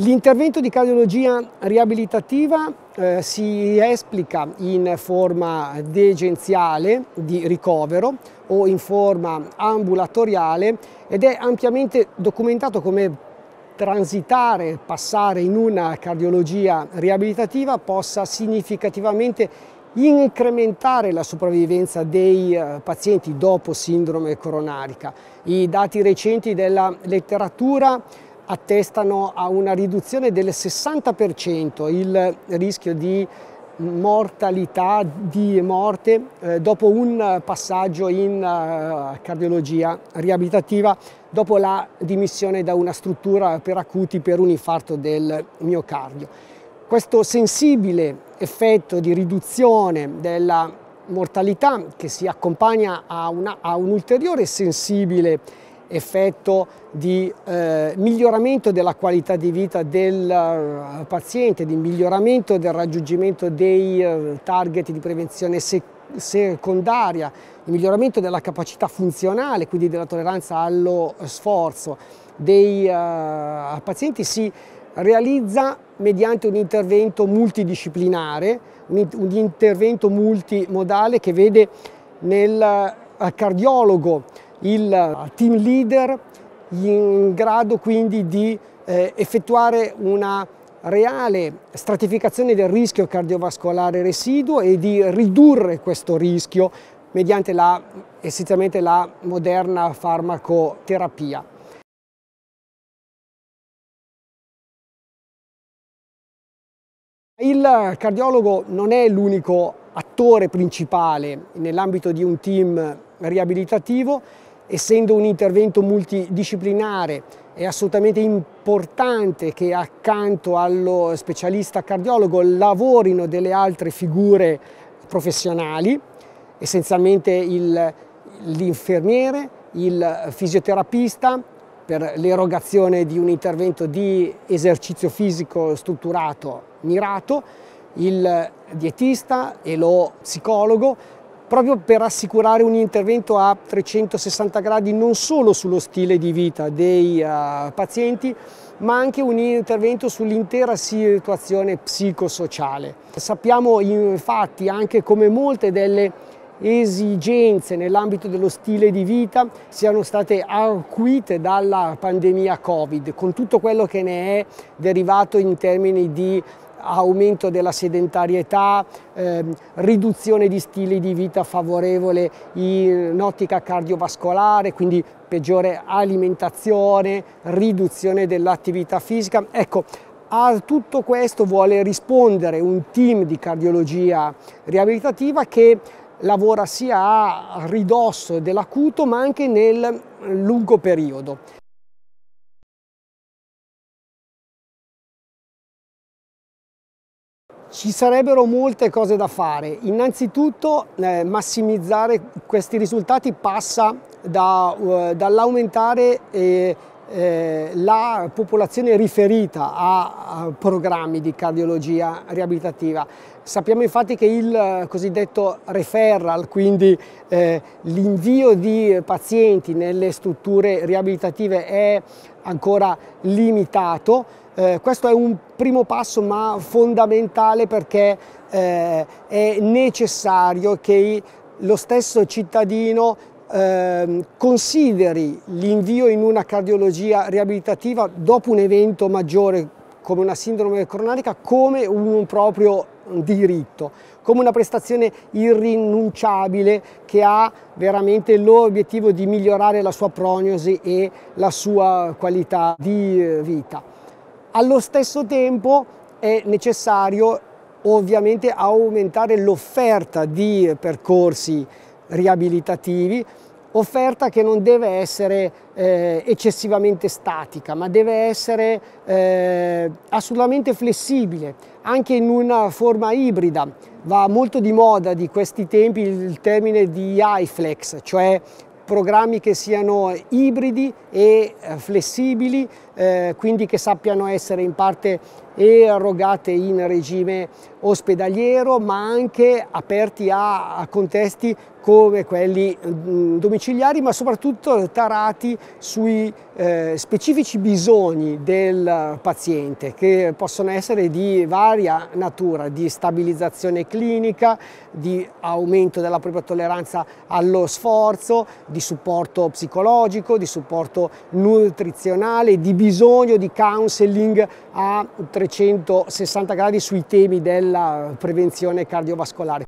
L'intervento di cardiologia riabilitativa eh, si esplica in forma degenziale di ricovero o in forma ambulatoriale ed è ampiamente documentato come transitare, passare in una cardiologia riabilitativa possa significativamente incrementare la sopravvivenza dei eh, pazienti dopo sindrome coronarica. I dati recenti della letteratura attestano a una riduzione del 60% il rischio di mortalità, di morte eh, dopo un passaggio in eh, cardiologia riabilitativa, dopo la dimissione da una struttura per acuti per un infarto del miocardio. Questo sensibile effetto di riduzione della mortalità che si accompagna a, una, a un ulteriore sensibile effetto di eh, miglioramento della qualità di vita del uh, paziente, di miglioramento del raggiungimento dei uh, target di prevenzione sec secondaria, di miglioramento della capacità funzionale, quindi della tolleranza allo sforzo dei uh, pazienti si realizza mediante un intervento multidisciplinare, un, un intervento multimodale che vede nel cardiologo il eh, team leader in grado quindi di eh, effettuare una reale stratificazione del rischio cardiovascolare residuo e di ridurre questo rischio mediante la, essenzialmente la moderna farmacoterapia. Il cardiologo non è l'unico attore principale nell'ambito di un team riabilitativo, essendo un intervento multidisciplinare è assolutamente importante che accanto allo specialista cardiologo lavorino delle altre figure professionali, essenzialmente l'infermiere, il, il fisioterapista per l'erogazione di un intervento di esercizio fisico strutturato mirato, il dietista e lo psicologo proprio per assicurare un intervento a 360 gradi non solo sullo stile di vita dei uh, pazienti, ma anche un intervento sull'intera situazione psicosociale. Sappiamo infatti anche come molte delle esigenze nell'ambito dello stile di vita siano state acuite dalla pandemia Covid, con tutto quello che ne è derivato in termini di aumento della sedentarietà, ehm, riduzione di stili di vita favorevole in ottica cardiovascolare, quindi peggiore alimentazione, riduzione dell'attività fisica. Ecco, a tutto questo vuole rispondere un team di cardiologia riabilitativa che lavora sia a ridosso dell'acuto ma anche nel lungo periodo. Ci sarebbero molte cose da fare. Innanzitutto eh, massimizzare questi risultati passa da, uh, dall'aumentare eh, eh, la popolazione riferita a, programmi di cardiologia riabilitativa. Sappiamo infatti che il eh, cosiddetto referral, quindi eh, l'invio di pazienti nelle strutture riabilitative è ancora limitato. questo è un primo passo ma fondamentale perché è necessario che lo stesso cittadino Ehm, consideri l'invio in una cardiologia riabilitativa dopo un evento maggiore come una sindrome coronarica come un proprio diritto, come una prestazione irrinunciabile che ha veramente l'obiettivo di migliorare la sua prognosi e la sua qualità di eh, vita. Allo stesso tempo è necessario ovviamente aumentare l'offerta di percorsi riabilitativi, offerta che non deve essere eh, eccessivamente statica, ma deve essere eh, assolutamente flessibile, anche in una forma ibrida. Va molto di moda di questi tempi il termine di iFlex, cioè programmi che siano ibridi e eh, flessibili, eh, quindi che sappiano essere in parte erogate in regime ospedaliero, ma anche aperti a, a contesti come quelli mm, domiciliari, ma soprattutto tarati sui eh, specifici bisogni del paziente, che possono essere di varia natura, di stabilizzazione clinica, di aumento della propria tolleranza allo sforzo, di supporto psicologico, di supporto nutrizionale, di bisogno di counseling a 360 gradi sui temi della prevenzione cardiovascolare.